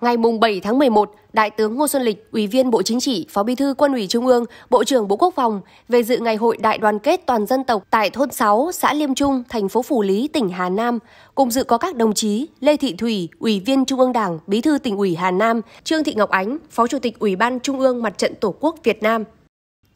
Ngày 7 tháng 11, Đại tướng Ngô Xuân Lịch, Ủy viên Bộ Chính trị, Phó Bí thư Quân ủy Trung ương, Bộ trưởng Bộ Quốc phòng về dự ngày hội đại đoàn kết toàn dân tộc tại thôn 6, xã Liêm Trung, thành phố Phủ Lý, tỉnh Hà Nam. Cùng dự có các đồng chí Lê Thị Thủy, Ủy viên Trung ương Đảng, Bí thư tỉnh ủy Hà Nam, Trương Thị Ngọc Ánh, Phó Chủ tịch Ủy ban Trung ương Mặt trận Tổ quốc Việt Nam,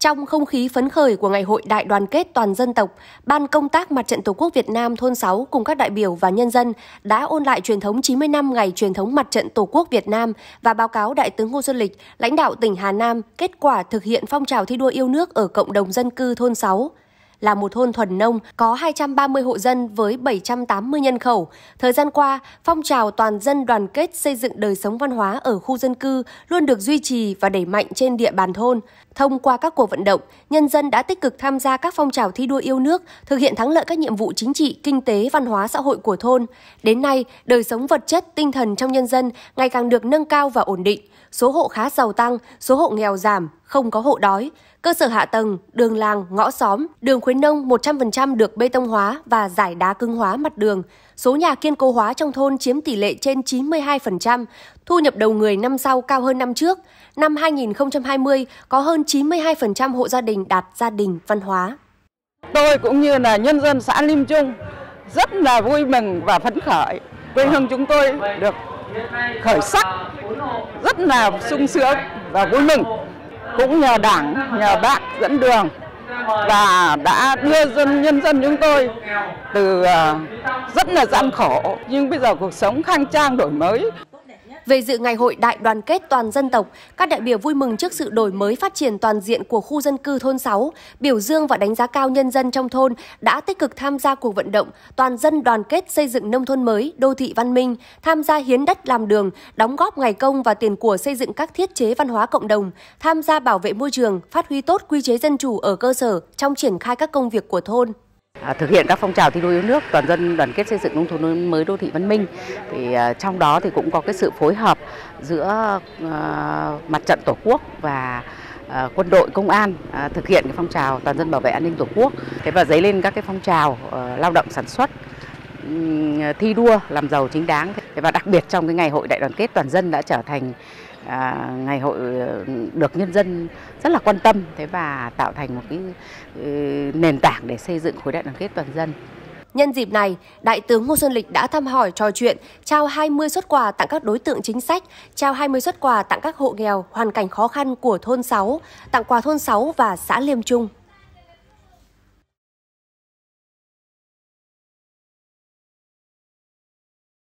trong không khí phấn khởi của Ngày hội Đại đoàn kết toàn dân tộc, Ban công tác Mặt trận Tổ quốc Việt Nam thôn 6 cùng các đại biểu và nhân dân đã ôn lại truyền thống 90 năm ngày truyền thống Mặt trận Tổ quốc Việt Nam và báo cáo Đại tướng Ngô Xuân Lịch, lãnh đạo tỉnh Hà Nam kết quả thực hiện phong trào thi đua yêu nước ở cộng đồng dân cư thôn 6 là một thôn thuần nông có 230 hộ dân với 780 nhân khẩu. Thời gian qua, phong trào toàn dân đoàn kết xây dựng đời sống văn hóa ở khu dân cư luôn được duy trì và đẩy mạnh trên địa bàn thôn. Thông qua các cuộc vận động, nhân dân đã tích cực tham gia các phong trào thi đua yêu nước, thực hiện thắng lợi các nhiệm vụ chính trị, kinh tế, văn hóa xã hội của thôn. Đến nay, đời sống vật chất, tinh thần trong nhân dân ngày càng được nâng cao và ổn định. Số hộ khá giàu tăng, số hộ nghèo giảm, không có hộ đói. Cơ sở hạ tầng, đường làng, ngõ xóm, đường khuyến nông 100% được bê tông hóa và giải đá cứng hóa mặt đường. Số nhà kiên cố hóa trong thôn chiếm tỷ lệ trên 92%, thu nhập đầu người năm sau cao hơn năm trước. Năm 2020 có hơn 92% hộ gia đình đạt gia đình văn hóa. Tôi cũng như là nhân dân xã Lim Trung rất là vui mừng và phấn khởi. Quê hương chúng tôi được khởi sắc rất là sung sướng và vui mừng cũng nhờ đảng, nhờ bác dẫn đường và đã đưa dân nhân dân chúng tôi từ ờ, rất là gian khổ nhưng bây giờ cuộc sống khang trang đổi mới về dự ngày hội đại đoàn kết toàn dân tộc, các đại biểu vui mừng trước sự đổi mới phát triển toàn diện của khu dân cư thôn 6, biểu dương và đánh giá cao nhân dân trong thôn đã tích cực tham gia cuộc vận động toàn dân đoàn kết xây dựng nông thôn mới, đô thị văn minh, tham gia hiến đất làm đường, đóng góp ngày công và tiền của xây dựng các thiết chế văn hóa cộng đồng, tham gia bảo vệ môi trường, phát huy tốt quy chế dân chủ ở cơ sở trong triển khai các công việc của thôn. À, thực hiện các phong trào thi đua yêu nước toàn dân đoàn kết xây dựng nông thôn mới đô thị văn minh thì à, trong đó thì cũng có cái sự phối hợp giữa à, mặt trận tổ quốc và quân đội công an thực hiện cái phong trào toàn dân bảo vệ an ninh tổ quốc thế và dấy lên các cái phong trào ờ, lao động sản xuất thi đua làm giàu chính đáng và đặc biệt trong cái ngày hội đại đoàn kết toàn dân đã trở thành à, ngày hội ờ, được nhân dân rất là quan tâm thế và tạo thành một cái ừ, nền tảng để xây dựng khối đại đoàn kết toàn dân. Nhân dịp này, Đại tướng Ngô Xuân Lịch đã thăm hỏi trò chuyện, trao 20 xuất quà tặng các đối tượng chính sách, trao 20 xuất quà tặng các hộ nghèo, hoàn cảnh khó khăn của thôn 6, tặng quà thôn 6 và xã Liêm Trung.